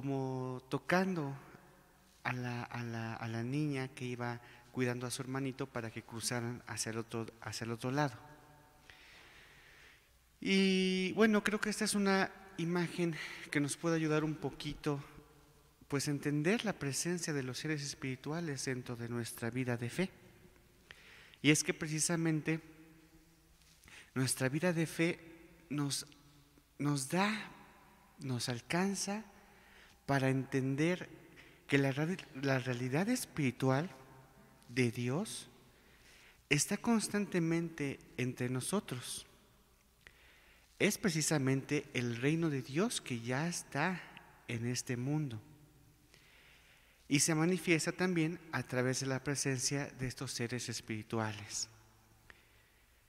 como tocando a la, niña que iba cuidando a su hermanito para que cruzaran hacia el otro, hacia el otro lado. Y bueno, creo que esta es una imagen que nos puede ayudar un poquito, pues entender la presencia de los seres espirituales dentro de nuestra vida de fe. Y es que precisamente nuestra vida de fe nos, nos da, nos alcanza para entender que la, la realidad espiritual de Dios está constantemente entre nosotros. Es precisamente el reino de Dios que ya está en este mundo y se manifiesta también a través de la presencia de estos seres espirituales.